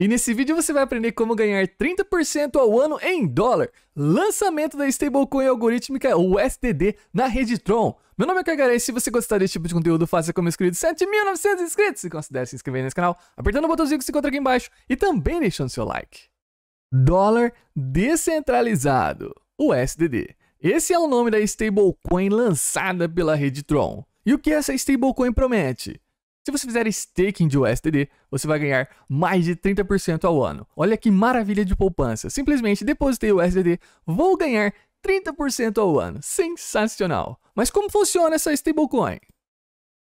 E nesse vídeo você vai aprender como ganhar 30% ao ano em dólar. Lançamento da stablecoin algorítmica USDD é na rede Tron. Meu nome é Cargaré e se você gostar desse tipo de conteúdo, faça como inscrito 7.900 inscritos. E considere se inscrever nesse canal, apertando o botãozinho que se encontra aqui embaixo e também deixando seu like. Dólar descentralizado, USDD. Esse é o nome da stablecoin lançada pela rede Tron. E o que essa stablecoin promete? Se você fizer staking de USDD, você vai ganhar mais de 30% ao ano. Olha que maravilha de poupança. Simplesmente depositei o USDD, vou ganhar 30% ao ano. Sensacional! Mas como funciona essa stablecoin?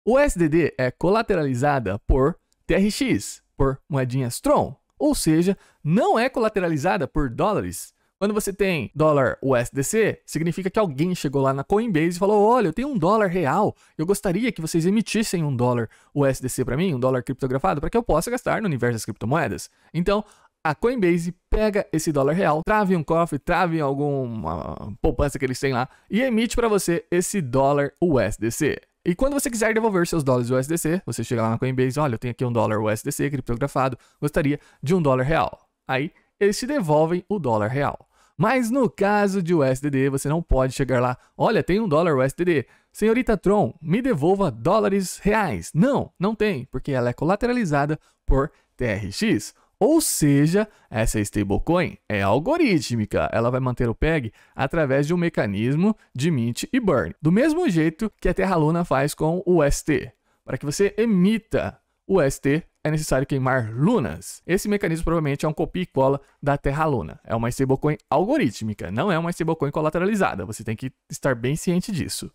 O USDD é colateralizada por TRX, por moedinhas Tron, ou seja, não é colateralizada por dólares. Quando você tem dólar USDC, significa que alguém chegou lá na Coinbase e falou: olha, eu tenho um dólar real, eu gostaria que vocês emitissem um dólar USDC para mim, um dólar criptografado, para que eu possa gastar no universo das criptomoedas. Então, a Coinbase pega esse dólar real, trave um cofre, trave alguma poupança que eles têm lá e emite para você esse dólar USDC. E quando você quiser devolver seus dólares USDC, você chega lá na Coinbase, olha, eu tenho aqui um dólar USDC criptografado, gostaria de um dólar real. Aí eles te devolvem o dólar real. Mas no caso de USDD, você não pode chegar lá, olha, tem um dólar USDD. Senhorita Tron, me devolva dólares reais. Não, não tem, porque ela é colateralizada por TRX. Ou seja, essa stablecoin é algorítmica, ela vai manter o PEG através de um mecanismo de mint e burn, do mesmo jeito que a Terra Luna faz com o UST, para que você emita o UST é necessário queimar lunas. Esse mecanismo provavelmente é um copia e cola da Terra Luna. É uma stablecoin algorítmica, não é uma stablecoin colateralizada. Você tem que estar bem ciente disso.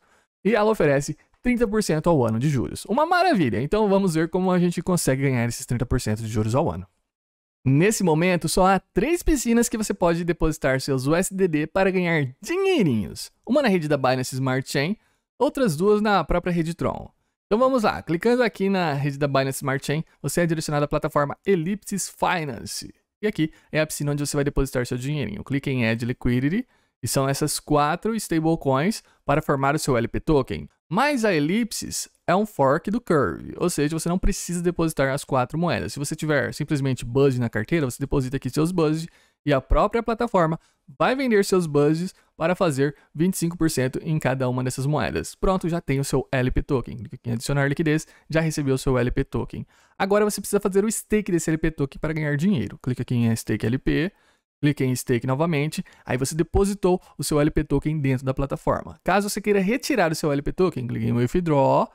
E ela oferece 30% ao ano de juros. Uma maravilha! Então vamos ver como a gente consegue ganhar esses 30% de juros ao ano. Nesse momento, só há três piscinas que você pode depositar seus USDD para ganhar dinheirinhos. Uma na rede da Binance Smart Chain, outras duas na própria rede Tron. Então vamos lá, clicando aqui na rede da Binance Smart Chain, você é direcionado à plataforma Ellipsis Finance. E aqui é a piscina onde você vai depositar seu dinheirinho. Clique em Add Liquidity e são essas quatro stablecoins para formar o seu LP Token. Mas a Ellipsis é um fork do Curve, ou seja, você não precisa depositar as quatro moedas. Se você tiver simplesmente Buzz na carteira, você deposita aqui seus Buzz e a própria plataforma vai vender seus buzzes para fazer 25% em cada uma dessas moedas. Pronto, já tem o seu LP token. em adicionar liquidez já recebeu o seu LP token. Agora você precisa fazer o stake desse LP token para ganhar dinheiro. Clica aqui em stake LP, clique em stake novamente, aí você depositou o seu LP token dentro da plataforma. Caso você queira retirar o seu LP token, clique em withdraw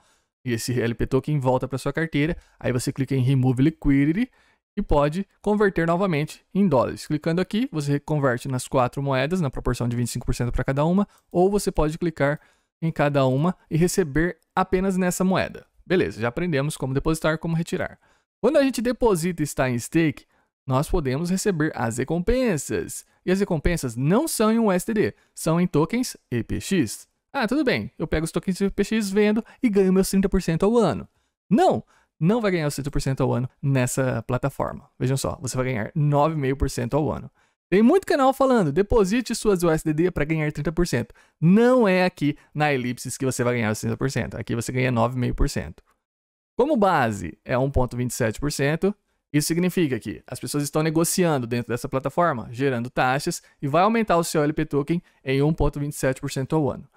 e esse LP token volta para sua carteira. Aí você clica em remove liquidity e pode converter novamente em dólares. Clicando aqui, você converte nas quatro moedas, na proporção de 25% para cada uma, ou você pode clicar em cada uma e receber apenas nessa moeda. Beleza, já aprendemos como depositar, como retirar. Quando a gente deposita e está em stake, nós podemos receber as recompensas. E as recompensas não são em USDD, são em tokens EPX. Ah, tudo bem, eu pego os tokens EPX, vendo e ganho meus 30% ao ano. Não, não vai ganhar os 30% ao ano nessa plataforma. Vejam só, você vai ganhar 9,5% ao ano. Tem muito canal falando, deposite suas USDD para ganhar 30%. Não é aqui na Elipsis que você vai ganhar os 30%, aqui você ganha 9,5%. Como base é 1,27%, isso significa que as pessoas estão negociando dentro dessa plataforma, gerando taxas, e vai aumentar o seu LP token em 1,27% ao ano.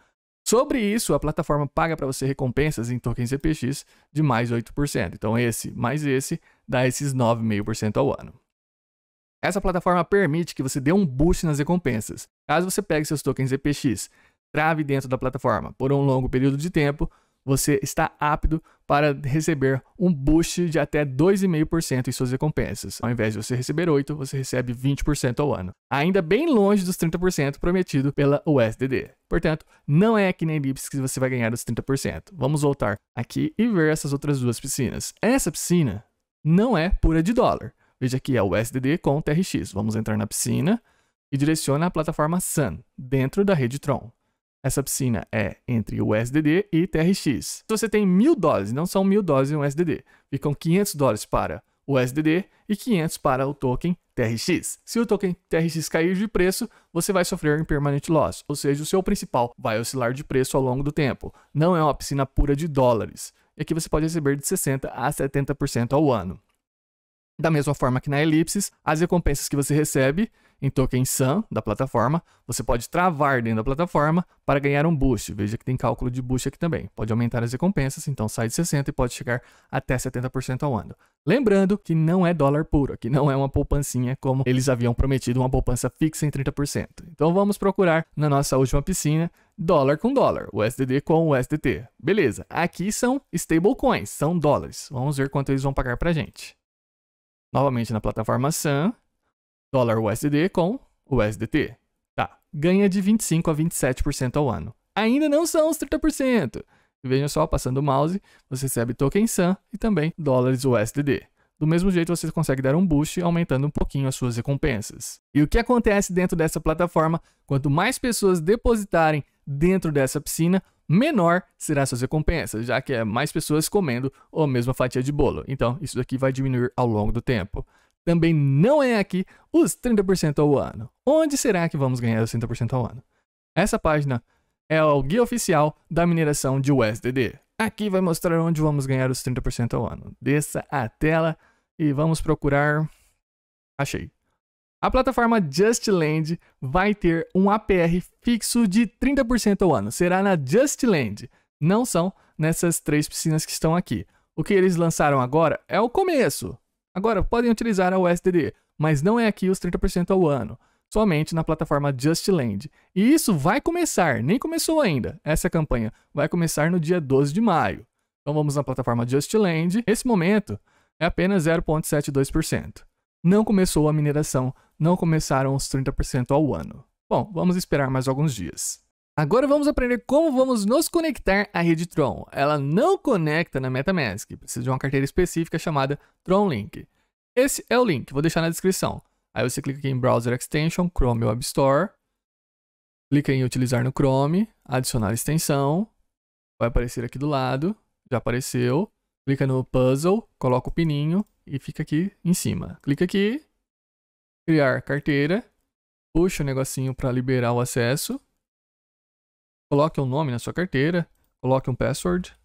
Sobre isso, a plataforma paga para você recompensas em tokens EPX de mais 8%. Então esse mais esse dá esses 9,5% ao ano. Essa plataforma permite que você dê um boost nas recompensas. Caso você pegue seus tokens EPX, trave dentro da plataforma por um longo período de tempo, você está apto para receber um boost de até 2,5% em suas recompensas. Ao invés de você receber 8%, você recebe 20% ao ano. Ainda bem longe dos 30% prometido pela USDD. Portanto, não é aqui na Ellipse que você vai ganhar os 30%. Vamos voltar aqui e ver essas outras duas piscinas. Essa piscina não é pura de dólar. Veja aqui, é o USDD com o TRX. Vamos entrar na piscina e direciona a plataforma Sun, dentro da rede Tron. Essa piscina é entre o USDD e TRX. Se você tem mil dólares, não são mil dólares em USDD, ficam 500 dólares para o USDD e 500 para o token TRX. Se o token TRX cair de preço, você vai sofrer um permanent loss, ou seja, o seu principal vai oscilar de preço ao longo do tempo. Não é uma piscina pura de dólares. É e aqui você pode receber de 60 a 70% ao ano. Da mesma forma que na Elipsis, as recompensas que você recebe em token Sun da plataforma, você pode travar dentro da plataforma para ganhar um boost. Veja que tem cálculo de boost aqui também. Pode aumentar as recompensas, então sai de 60 e pode chegar até 70% ao ano. Lembrando que não é dólar puro, que não é uma poupancinha como eles haviam prometido, uma poupança fixa em 30%. Então vamos procurar na nossa última piscina dólar com dólar, USDD com USDT. Beleza, aqui são stablecoins, são dólares. Vamos ver quanto eles vão pagar a gente novamente na plataforma Sun, dólar USD com USDT. Tá, ganha de 25 a 27% ao ano. Ainda não são os 30%. Vejam só, passando o mouse, você recebe token Sun e também dólares USDT do mesmo jeito, você consegue dar um boost aumentando um pouquinho as suas recompensas. E o que acontece dentro dessa plataforma? Quanto mais pessoas depositarem dentro dessa piscina, menor será suas recompensas, já que é mais pessoas comendo a mesma fatia de bolo. Então, isso daqui vai diminuir ao longo do tempo. Também não é aqui os 30% ao ano. Onde será que vamos ganhar os 30% ao ano? Essa página é o guia oficial da mineração de USDD. Aqui vai mostrar onde vamos ganhar os 30% ao ano. Desça a tela e vamos procurar. Achei. A plataforma JustLand vai ter um APR fixo de 30% ao ano. Será na JustLand, não são nessas três piscinas que estão aqui. O que eles lançaram agora é o começo. Agora podem utilizar a USDD, mas não é aqui os 30% ao ano, somente na plataforma JustLand. E isso vai começar, nem começou ainda. Essa campanha vai começar no dia 12 de maio. Então vamos na plataforma JustLand. Nesse momento, é apenas 0,72%. Não começou a mineração, não começaram os 30% ao ano. Bom, vamos esperar mais alguns dias. Agora vamos aprender como vamos nos conectar à rede Tron. Ela não conecta na MetaMask, precisa de uma carteira específica chamada Tron Link. Esse é o link, vou deixar na descrição. Aí você clica aqui em Browser Extension, Chrome Web Store. Clica em Utilizar no Chrome, Adicionar extensão. Vai aparecer aqui do lado, já apareceu. Clica no puzzle, coloca o pininho e fica aqui em cima. Clica aqui, criar carteira, puxa o negocinho para liberar o acesso, coloque um nome na sua carteira, coloque um password.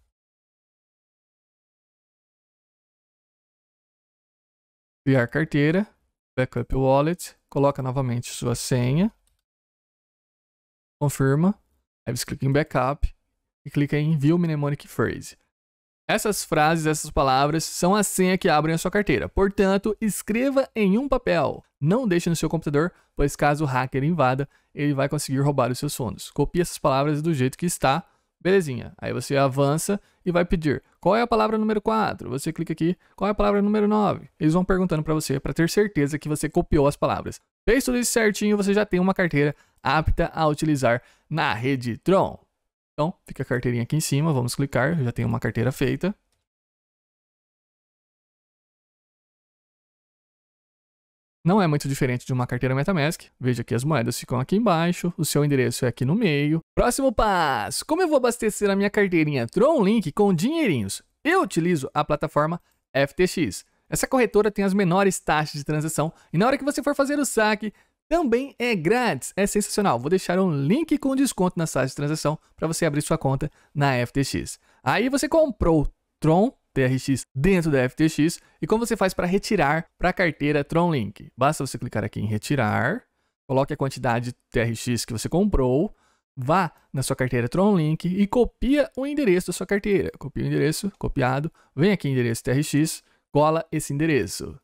Criar carteira, backup wallet, coloca novamente sua senha, confirma, aí você clica em backup e clica em view mnemonic phrase. Essas frases, essas palavras são a senha que abrem a sua carteira. Portanto, escreva em um papel. Não deixe no seu computador, pois caso o hacker invada, ele vai conseguir roubar os seus fundos. Copie essas palavras do jeito que está. Belezinha. Aí você avança e vai pedir qual é a palavra número 4. Você clica aqui, qual é a palavra número 9. Eles vão perguntando para você para ter certeza que você copiou as palavras. Fez tudo isso certinho, você já tem uma carteira apta a utilizar na rede Tron. Então, fica a carteirinha aqui em cima, vamos clicar, já tem uma carteira feita. Não é muito diferente de uma carteira Metamask. Veja que as moedas ficam aqui embaixo, o seu endereço é aqui no meio. Próximo passo! Como eu vou abastecer a minha carteirinha TronLink Link com dinheirinhos? Eu utilizo a plataforma FTX. Essa corretora tem as menores taxas de transação e na hora que você for fazer o saque, também é grátis, é sensacional. Vou deixar um link com desconto na sala de transação para você abrir sua conta na FTX. Aí você comprou Tron TRX dentro da FTX e como você faz para retirar para a carteira Tron Link? Basta você clicar aqui em retirar, coloque a quantidade TRX que você comprou, vá na sua carteira Tron Link e copia o endereço da sua carteira. Copia o endereço, copiado, vem aqui em endereço TRX, cola esse endereço.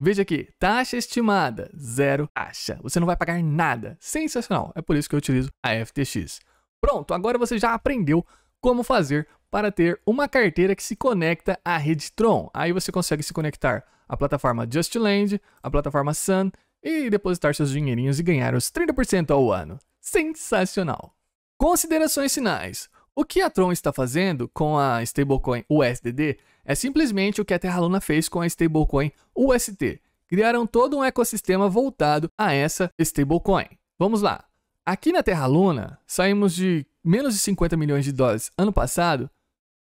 Veja aqui, taxa estimada, zero taxa. Você não vai pagar nada. Sensacional. É por isso que eu utilizo a FTX. Pronto, agora você já aprendeu como fazer para ter uma carteira que se conecta à rede Tron. Aí você consegue se conectar à plataforma JustLand, à plataforma Sun e depositar seus dinheirinhos e ganhar os 30% ao ano. Sensacional! Considerações finais. O que a Tron está fazendo com a stablecoin USDD é simplesmente o que a Terra Luna fez com a stablecoin UST. Criaram todo um ecossistema voltado a essa stablecoin. Vamos lá. Aqui na Terra Luna, saímos de menos de 50 milhões de dólares ano passado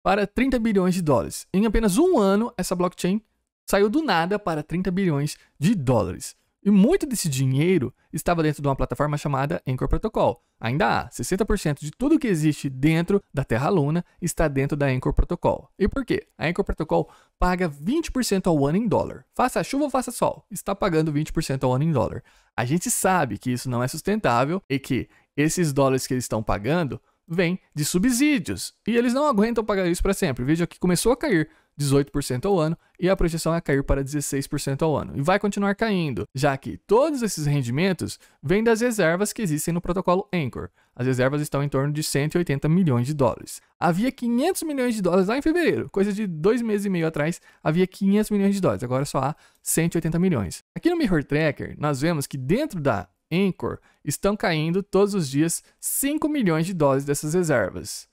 para 30 bilhões de dólares. Em apenas um ano, essa blockchain saiu do nada para 30 bilhões de dólares. E muito desse dinheiro estava dentro de uma plataforma chamada Anchor Protocol. Ainda há 60% de tudo que existe dentro da Terra Luna está dentro da Anchor Protocol. E por quê? A Anchor Protocol paga 20% ao ano em dólar. Faça chuva ou faça sol, está pagando 20% ao ano em dólar. A gente sabe que isso não é sustentável e que esses dólares que eles estão pagando vêm de subsídios. E eles não aguentam pagar isso para sempre. Veja que começou a cair 18% ao ano e a projeção é cair para 16% ao ano. E vai continuar caindo, já que todos esses rendimentos vêm das reservas que existem no protocolo Anchor. As reservas estão em torno de 180 milhões de dólares. Havia 500 milhões de dólares lá em fevereiro, coisa de dois meses e meio atrás, havia 500 milhões de dólares, agora só há 180 milhões. Aqui no Mirror Tracker, nós vemos que dentro da Anchor estão caindo todos os dias 5 milhões de dólares dessas reservas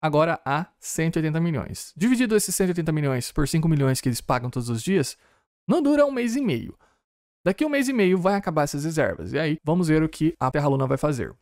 agora a 180 milhões. Dividido esses 180 milhões por 5 milhões que eles pagam todos os dias, não dura um mês e meio. Daqui um mês e meio vai acabar essas reservas, e aí vamos ver o que a Terra Luna vai fazer.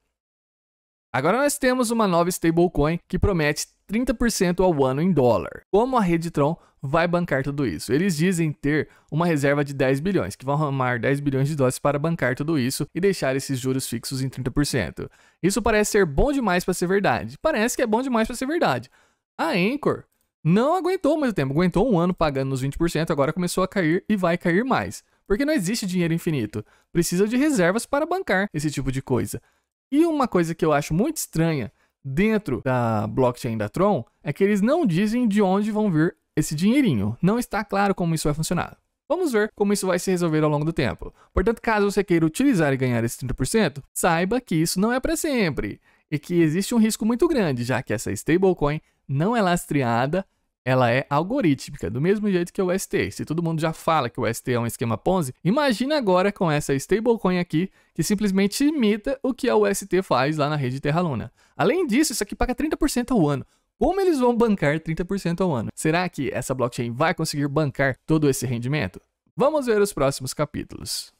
Agora nós temos uma nova stablecoin que promete 30% ao ano em dólar. Como a rede Tron vai bancar tudo isso? Eles dizem ter uma reserva de 10 bilhões, que vão arrumar 10 bilhões de dólares para bancar tudo isso e deixar esses juros fixos em 30%. Isso parece ser bom demais para ser verdade. Parece que é bom demais para ser verdade. A Anchor não aguentou muito tempo, aguentou um ano pagando nos 20%, agora começou a cair e vai cair mais. Porque não existe dinheiro infinito. Precisa de reservas para bancar esse tipo de coisa. E uma coisa que eu acho muito estranha dentro da blockchain da Tron é que eles não dizem de onde vão vir esse dinheirinho. Não está claro como isso vai funcionar. Vamos ver como isso vai se resolver ao longo do tempo. Portanto, caso você queira utilizar e ganhar esse 30%, saiba que isso não é para sempre e que existe um risco muito grande, já que essa stablecoin não é lastreada ela é algorítmica, do mesmo jeito que o ST. Se todo mundo já fala que o ST é um esquema Ponzi, imagine agora com essa stablecoin aqui, que simplesmente imita o que a UST faz lá na rede Terra Luna. Além disso, isso aqui paga 30% ao ano. Como eles vão bancar 30% ao ano? Será que essa blockchain vai conseguir bancar todo esse rendimento? Vamos ver os próximos capítulos.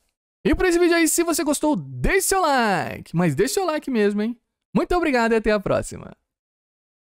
E por esse vídeo aí, se você gostou, deixe seu like! Mas deixe seu like mesmo, hein? Muito obrigado e até a próxima!